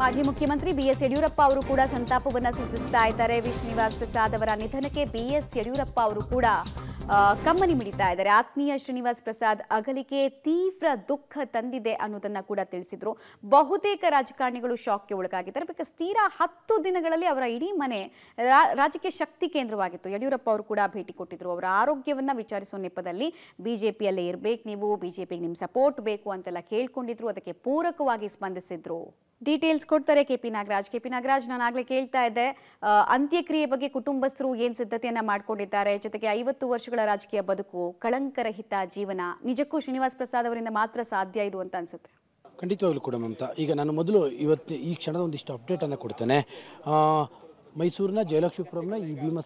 ಮಾಜಿ ಮುಖ್ಯಮಂತ್ರಿ ಬಿಎಸ್ ಯಡಿಯೂರಪ್ಪ ಅವರು ಕೂಡ ಸಂತಾಪವನ್ನು ಸೂಚಿಸ್ತಾ ಇದ್ದಾರೆ ವಿ ಶ್ರೀನಿವಾಸ್ ಪ್ರಸಾದ್ ಅವರ ನಿಧನಕ್ಕೆ ಬಿಎಸ್ ಯಡಿಯೂರಪ್ಪ ಅವರು ಕೂಡ ಕಮ್ಮನಿ ಮಿಡಿತಾ ಇದ್ದಾರೆ ಆತ್ಮೀಯ ಶ್ರೀನಿವಾಸ್ ಪ್ರಸಾದ್ ಅಗಲಿಕೆ ತೀವ್ರ ದುಃಖ ತಂದಿದೆ ಅನ್ನೋದನ್ನ ಕೂಡ ತಿಳಿಸಿದ್ರು ಬಹುತೇಕ ರಾಜಕಾರಣಿಗಳು ಶಾಕ್ಗೆ ಒಳಗಾಗಿದ್ದಾರೆ ಬಿಕಾಸ್ ತೀರಾ ಹತ್ತು ದಿನಗಳಲ್ಲಿ ಅವರ ಇಡೀ ಮನೆ ರಾಜಕೀಯ ಶಕ್ತಿ ಕೇಂದ್ರವಾಗಿತ್ತು ಯಡಿಯೂರಪ್ಪ ಅವರು ಕೂಡ ಭೇಟಿ ಕೊಟ್ಟಿದ್ರು ಅವರ ಆರೋಗ್ಯವನ್ನ ವಿಚಾರಿಸೋ ನೆಪದಲ್ಲಿ ಬಿಜೆಪಿಯಲ್ಲೇ ಇರಬೇಕು ನೀವು ಬಿಜೆಪಿಗೆ ನಿಮ್ಮ ಸಪೋರ್ಟ್ ಬೇಕು ಅಂತೆಲ್ಲ ಕೇಳ್ಕೊಂಡಿದ್ರು ಅದಕ್ಕೆ ಪೂರಕವಾಗಿ ಸ್ಪಂದಿಸಿದ್ರು ಡೀಟೇಲ್ಸ್ ಕೊಡ್ತಾರೆ K P Nagaraj K P Nagaraj ನಾನು ಆಗಲೇ ಕೇಳ್ತಾ ಇದ್ದೆ ಅಂತ್ಯಕ್ರಿಯೆ ಬಗ್ಗೆ ಕುಟುಂಬಸ್ಥರು ಏನು ಸಿದ್ಧತೆಯನ್ನು ಮಾಡಿಕೊಂಡಿದ್ದಾರೆ ಜೊತೆಗೆ ಐವತ್ತು ವರ್ಷಗಳ ರಾಜಕೀಯ ಬದುಕು ಕಳಂಕರಹಿತ ಜೀವನ ನಿಜಕ್ಕೂ ಶ್ರೀನಿವಾಸ್ ಪ್ರಸಾದ್ ಅವರಿಂದ ಮಾತ್ರ ಸಾಧ್ಯ ಇದು ಅಂತ ಅನಿಸುತ್ತೆ ಖಂಡಿತವಾಗ್ಲೂ ಕೂಡ ಮಮತಾ ಈಗ ನಾನು ಮೊದಲು ಇವತ್ತು ಈ ಕ್ಷಣದ ಒಂದಿಷ್ಟು ಅಪ್ಡೇಟನ್ನು ಕೊಡ್ತೇನೆ ಮೈಸೂರಿನ ಜಯಲಕ್ಷ್ಮೀಪುರಂನ ಈ ಭೀಮ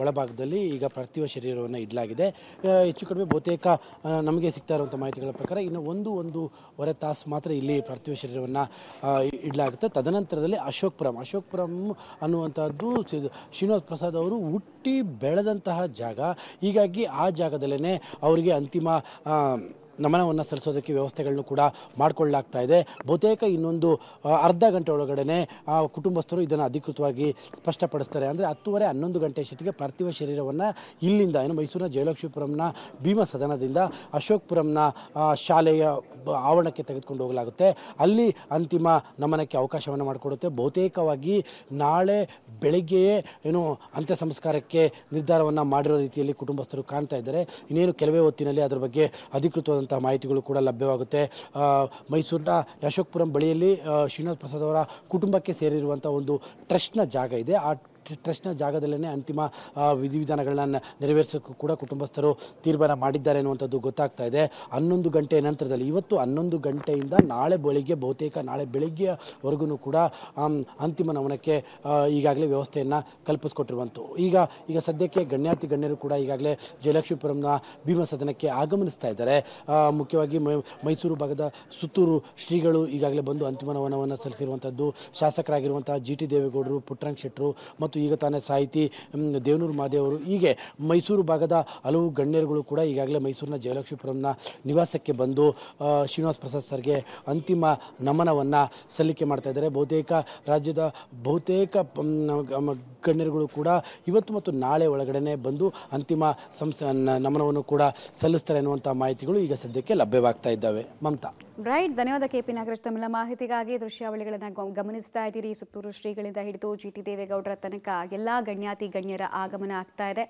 ಒಳಭಾಗದಲ್ಲಿ ಈಗ ಪಾರ್ಥಿವ ಶರೀರವನ್ನು ಇಡಲಾಗಿದೆ ಹೆಚ್ಚು ಕಡಿಮೆ ಬಹುತೇಕ ನಮಗೆ ಸಿಗ್ತಾ ಇರುವಂಥ ಮಾಹಿತಿಗಳ ಪ್ರಕಾರ ಇನ್ನು ಒಂದು ಒಂದೂವರೆ ತಾಸು ಮಾತ್ರ ಇಲ್ಲಿ ಪಾರ್ಥಿವ ಶರೀರವನ್ನು ಇಡಲಾಗುತ್ತೆ ತದನಂತರದಲ್ಲಿ ಅಶೋಕ್ಪುರಂ ಅಶೋಕ್ಪುರಂ ಅನ್ನುವಂಥದ್ದು ಶ್ರೀನಿವಾಸ್ ಪ್ರಸಾದ್ ಅವರು ಹುಟ್ಟಿ ಬೆಳೆದಂತಹ ಜಾಗ ಹೀಗಾಗಿ ಆ ಜಾಗದಲ್ಲೇ ಅವರಿಗೆ ಅಂತಿಮ ನಮನವನ್ನು ಸಲ್ಲಿಸೋದಕ್ಕೆ ವ್ಯವಸ್ಥೆಗಳನ್ನು ಕೂಡ ಮಾಡಿಕೊಳ್ಳಲಾಗ್ತಾ ಇದೆ ಬಹುತೇಕ ಇನ್ನೊಂದು ಅರ್ಧ ಗಂಟೆ ಒಳಗಡೆ ಕುಟುಂಬಸ್ಥರು ಇದನ್ನು ಅಧಿಕೃತವಾಗಿ ಸ್ಪಷ್ಟಪಡಿಸ್ತಾರೆ ಅಂದರೆ ಹತ್ತುವರೆ ಹನ್ನೊಂದು ಗಂಟೆ ಶತಿಗೆ ಪಾರ್ಥಿವ ಶರೀರವನ್ನು ಇಲ್ಲಿಂದ ಏನು ಮೈಸೂರಿನ ಜಯಲಕ್ಷ್ಮೀಪುರಂನ ಭೀಮ ಸದನದಿಂದ ಅಶೋಕ್ಪುರಂನ ಶಾಲೆಯ ಆವರಣಕ್ಕೆ ತೆಗೆದುಕೊಂಡು ಹೋಗಲಾಗುತ್ತೆ ಅಲ್ಲಿ ಅಂತಿಮ ನಮನಕ್ಕೆ ಅವಕಾಶವನ್ನು ಮಾಡಿಕೊಡುತ್ತೆ ಬಹುತೇಕವಾಗಿ ನಾಳೆ ಬೆಳಗ್ಗೆಯೇ ಏನು ಅಂತ್ಯ ಸಂಸ್ಕಾರಕ್ಕೆ ನಿರ್ಧಾರವನ್ನು ಮಾಡಿರೋ ರೀತಿಯಲ್ಲಿ ಕುಟುಂಬಸ್ಥರು ಕಾಣ್ತಾ ಇದ್ದಾರೆ ಇನ್ನೇನು ಕೆಲವೇ ಹೊತ್ತಿನಲ್ಲಿ ಅದರ ಬಗ್ಗೆ ಅಧಿಕೃತವಾದ ಇರುವಂಥ ಮಾಹಿತಿಗಳು ಕೂಡ ಲಭ್ಯವಾಗುತ್ತೆ ಮೈಸೂರಿನ ಯಶೋಕ್ಪುರಂ ಬಳಿಯಲ್ಲಿ ಶ್ರೀನಿವಾಸ ಪ್ರಸಾದ್ ಅವರ ಕುಟುಂಬಕ್ಕೆ ಸೇರಿರುವಂತಹ ಒಂದು ಟ್ರಸ್ಟ್ನ ಜಾಗ ಇದೆ ಆ ಟ್ರಸ್ಟ್ನ ಜಾಗದಲ್ಲೇ ಅಂತಿಮ ವಿಧಿವಿಧಾನಗಳನ್ನ ನೆರವೇರಿಸೋಕ್ಕೂ ಕೂಡ ಕುಟುಂಬಸ್ಥರು ತೀರ್ಮಾನ ಮಾಡಿದ್ದಾರೆ ಅನ್ನುವಂಥದ್ದು ಗೊತ್ತಾಗ್ತಾ ಇದೆ ಹನ್ನೊಂದು ಗಂಟೆ ನಂತರದಲ್ಲಿ ಇವತ್ತು ಹನ್ನೊಂದು ಗಂಟೆಯಿಂದ ನಾಳೆ ಬೆಳಿಗ್ಗೆ ಬಹುತೇಕ ನಾಳೆ ಬೆಳಿಗ್ಗೆವರೆಗೂ ಕೂಡ ಅಂತಿಮ ನಮನಕ್ಕೆ ಈಗಾಗಲೇ ವ್ಯವಸ್ಥೆಯನ್ನು ಕಲ್ಪಿಸ್ಕೊಟ್ಟಿರುವಂಥ ಈಗ ಈಗ ಸದ್ಯಕ್ಕೆ ಗಣ್ಯಾತಿ ಗಣ್ಯರು ಕೂಡ ಈಗಾಗಲೇ ಜಯಲಕ್ಷ್ಮೀಪುರಂನ ಭೀಮಸದನಕ್ಕೆ ಆಗಮನಿಸ್ತಾ ಇದ್ದಾರೆ ಮುಖ್ಯವಾಗಿ ಮೈಸೂರು ಭಾಗದ ಸುತ್ತೂರು ಶ್ರೀಗಳು ಈಗಾಗಲೇ ಬಂದು ಅಂತಿಮ ನಮನವನ್ನು ಸಲ್ಲಿಸಿರುವಂಥದ್ದು ಶಾಸಕರಾಗಿರುವಂಥ ಜಿ ಟಿ ದೇವೇಗೌಡರು ಪುಟ್ಟರಂಗ್ ಶೆಟ್ಟರು ಮತ್ತು ಮತ್ತು ಈಗ ತಾನೇ ಸಾಹಿತಿ ದೇವನೂರು ಮಾದೇವರು ಹೀಗೆ ಮೈಸೂರು ಭಾಗದ ಹಲವು ಗಣ್ಯರುಗಳು ಕೂಡ ಈಗಾಗಲೇ ಮೈಸೂರಿನ ಜಯಲಕ್ಷ್ಮೀಪುರಂನ ನಿವಾಸಕ್ಕೆ ಬಂದು ಶ್ರೀನಿವಾಸ ಪ್ರಸಾದ್ ಸರ್ಗೆ ಅಂತಿಮ ನಮನವನ್ನು ಸಲ್ಲಿಕೆ ಮಾಡ್ತಾ ಇದ್ದಾರೆ ಬಹುತೇಕ ರಾಜ್ಯದ ಬಹುತೇಕ ಗಣ್ಯರುಗಳು ಕೂಡ ಇವತ್ತು ಮತ್ತು ನಾಳೆ ಒಳಗಡೆ ಬಂದು ಅಂತಿಮ ಸಂಸ್ ನಮನವನ್ನು ಕೂಡ ಸಲ್ಲಿಸ್ತಾರೆ ಅನ್ನುವಂಥ ಮಾಹಿತಿಗಳು ಈಗ ಸದ್ಯಕ್ಕೆ ಲಭ್ಯವಾಗ್ತಾ ಇದ್ದಾವೆ ಮಮತಾ ರೈಟ್ ಧನ್ಯವಾದ ಕೆ ಪಿ ನಾಗರಾಜ್ ತಮ್ಮ ಮಾಹಿತಿಗಾಗಿ ದೃಶ್ಯಾವಳಿಗಳನ್ನು ಗಮನಿಸ್ತಾ ಇದ್ದೀರಿ ಸುತ್ತೂರು ಶ್ರೀಗಳಿಂದ ಹಿಡಿದು ಜಿ ಟಿ ದೇವೇಗೌಡರ ತನಕ ಮೂಲಕ ಎಲ್ಲ ಗಣ್ಯಾತಿ ಗಣ್ಯರ ಆಗಮನ ಆಗ್ತಾ ಇದೆ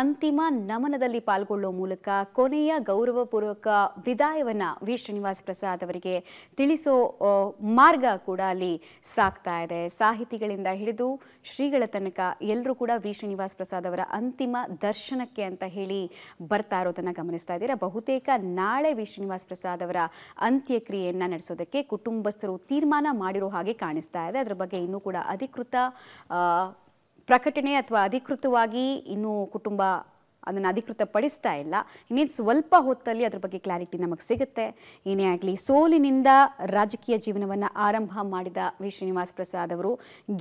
ಅಂತಿಮ ನಮನದಲ್ಲಿ ಪಾಲ್ಗೊಳ್ಳುವ ಮೂಲಕ ಕೊನೆಯ ಗೌರವಪೂರ್ವಕ ವಿದಾಯವನ್ನು ವಿ ಶ್ರೀನಿವಾಸ್ ಪ್ರಸಾದ್ ಅವರಿಗೆ ತಿಳಿಸೋ ಮಾರ್ಗ ಕೂಡ ಅಲ್ಲಿ ಸಾಕ್ತಾ ಇದೆ ಸಾಹಿತಿಗಳಿಂದ ಹಿಡಿದು ಶ್ರೀಗಳ ತನಕ ಎಲ್ಲರೂ ಕೂಡ ವಿ ಶ್ರೀನಿವಾಸ್ ಪ್ರಸಾದ್ ಅವರ ಅಂತಿಮ ದರ್ಶನಕ್ಕೆ ಅಂತ ಹೇಳಿ ಬರ್ತಾ ಇರೋದನ್ನು ಗಮನಿಸ್ತಾ ಇದ್ದೀರಾ ಬಹುತೇಕ ನಾಳೆ ವಿ ಶ್ರೀನಿವಾಸ್ ಪ್ರಸಾದ್ ಅವರ ಅಂತ್ಯಕ್ರಿಯೆಯನ್ನು ನಡೆಸೋದಕ್ಕೆ ಕುಟುಂಬಸ್ಥರು ತೀರ್ಮಾನ ಮಾಡಿರೋ ಹಾಗೆ ಕಾಣಿಸ್ತಾ ಇದೆ ಅದರ ಬಗ್ಗೆ ಇನ್ನೂ ಕೂಡ ಅಧಿಕೃತ ಪ್ರಕಟಣೆ ಅಥವಾ ಅಧಿಕೃತವಾಗಿ ಇನ್ನೂ ಕುಟುಂಬ ಅದನ್ನು ಅಧಿಕೃತ ಪಡಿಸ್ತಾ ಇಲ್ಲ ಇನ್ನೇನು ಸ್ವಲ್ಪ ಹೊತ್ತಲ್ಲಿ ಅದ್ರ ಬಗ್ಗೆ ಕ್ಲಾರಿಟಿ ನಮಗೆ ಸಿಗುತ್ತೆ ಏನೇ ಆಗಲಿ ಸೋಲಿನಿಂದ ರಾಜಕೀಯ ಜೀವನವನ್ನು ಆರಂಭ ಮಾಡಿದ ವಿ ಶ್ರೀನಿವಾಸ್ ಪ್ರಸಾದ್ ಅವರು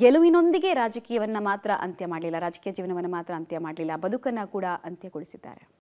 ಗೆಲುವಿನೊಂದಿಗೆ ರಾಜಕೀಯವನ್ನು ಮಾತ್ರ ಅಂತ್ಯ ಮಾಡಲಿಲ್ಲ ರಾಜಕೀಯ ಜೀವನವನ್ನು ಮಾತ್ರ ಅಂತ್ಯ ಮಾಡಲಿಲ್ಲ ಬದುಕನ್ನು ಕೂಡ ಅಂತ್ಯಗೊಳಿಸಿದ್ದಾರೆ